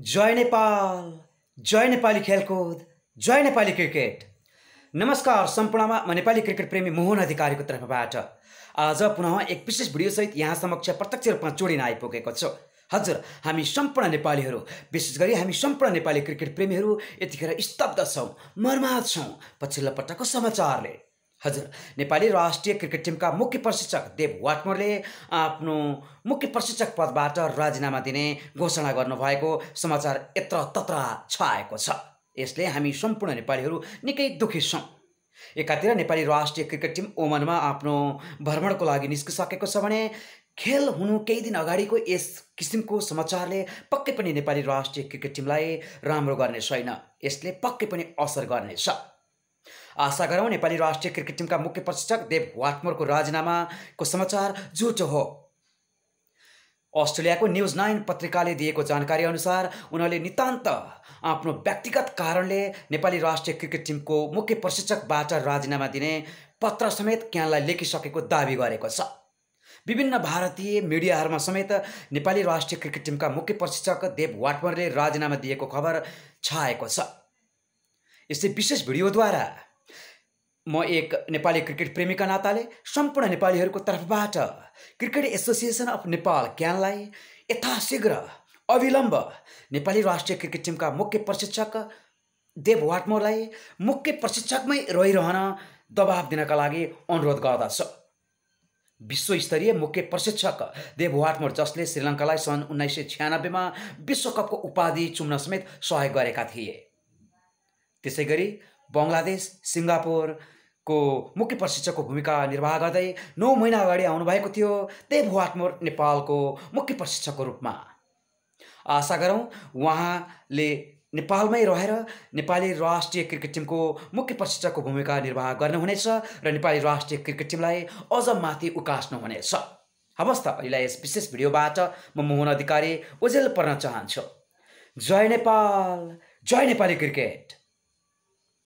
जय नेपाल जय नेपाली खेलकुद जय नेपाली क्रिकेट नमस्कार सम्पूर्णमा म नेपाली क्रिकेट प्रेमी मोहन अधिकारीको तर्फबाट आज पुनः एक विशेष भिडियोसहित यहाँ समक्ष प्रत्यक्ष रूपमा जोडिन आइपुगेको छु हजुर हामी सम्पूर्ण नेपालीहरू विशेष गरी हामी सम्पूर्ण नेपाली क्रिकेट प्रेमीहरू यतिखेर स्तब्ध छौँ मर्मा छौँ पछिल्लो पटकको समाचारले हजुर नेपाली राष्ट्रिय क्रिकेट टिमका मुख्य प्रशिक्षक देव वाटमोरले आफ्नो मुख्य प्रशिक्षक पदबाट राजीनामा दिने घोषणा गर्नुभएको समाचार यत्र तत्र छाएको छ यसले हामी सम्पूर्ण नेपालीहरू निकै दुखी छौँ एकातिर नेपाली राष्ट्रिय क्रिकेट टिम ओमनमा आफ्नो भ्रमणको लागि निस्किसकेको छ भने खेल हुनु केही दिन अगाडिको यस किसिमको समाचारले पक्कै पनि नेपाली राष्ट्रिय क्रिकेट टिमलाई राम्रो गर्ने छैन यसले पक्कै पनि असर गर्नेछ आशा गरौँ नेपाली राष्ट्रिय क्रिकेट टिमका मुख्य प्रशिक्षक देव वाटमोरको राजीनामाको समाचार झुटो हो अस्ट्रेलियाको न्युज नाइन पत्रिकाले दिएको जानकारी अनुसार उनीहरूले नितान्त आफ्नो व्यक्तिगत कारणले नेपाली राष्ट्रिय क्रिकेट टिमको मुख्य प्रशिक्षकबाट राजीनामा दिने पत्र समेत क्यानलाई लेखिसकेको दावी गरेको छ विभिन्न भारतीय मिडियाहरूमा समेत नेपाली राष्ट्रिय क्रिकेट टिमका मुख्य प्रशिक्षक देव वाटमरले राजीनामा दिएको खबर छाएको छ यसै विशेष भिडियोद्वारा म एक नेपाली क्रिकेट प्रेमीका नाताले सम्पूर्ण नेपालीहरूको तर्फबाट क्रिकेट एसोसिएसन अफ नेपाल क्यानलाई यथाशीघ्र अविलम्ब नेपाली राष्ट्रिय क्रिकेट टिमका मुख्य प्रशिक्षक देव वाटमोलाई मुख्य प्रशिक्षकमै रहिरहन दबाब दिनका लागि अनुरोध गर्दछ विश्वस्तरीय मुख्य प्रशिक्षक देव वाटमोर जसले श्रीलङ्कालाई सन् उन्नाइस सय छ्यानब्बेमा विश्वकपको उपाधि चुम्न समेत सहयोग गरेका थिए त्यसै गरी बङ्गलादेश सिङ्गापुरको मुख्य प्रशिक्षकको भूमिका निर्वाह गर्दै नौ महिना अगाडि आउनुभएको थियो देव भुवाटमोर नेपालको मुख्य प्रशिक्षकको रूपमा आशा गरौँ उहाँले नेपालमै रहेर नेपाली राष्ट्रिय क्रिकेट टिमको मुख्य प्रशिक्षकको भूमिका निर्वाह गर्नुहुनेछ र नेपाली राष्ट्रिय क्रिकेट टिमलाई अझ माथि उकास्नुहुनेछ हवस् त अहिले यस विशेष भिडियोबाट म मोहन अधिकारी उजेल पर्न चाहन्छु जय नेपाल जय नेपाली क्रिकेट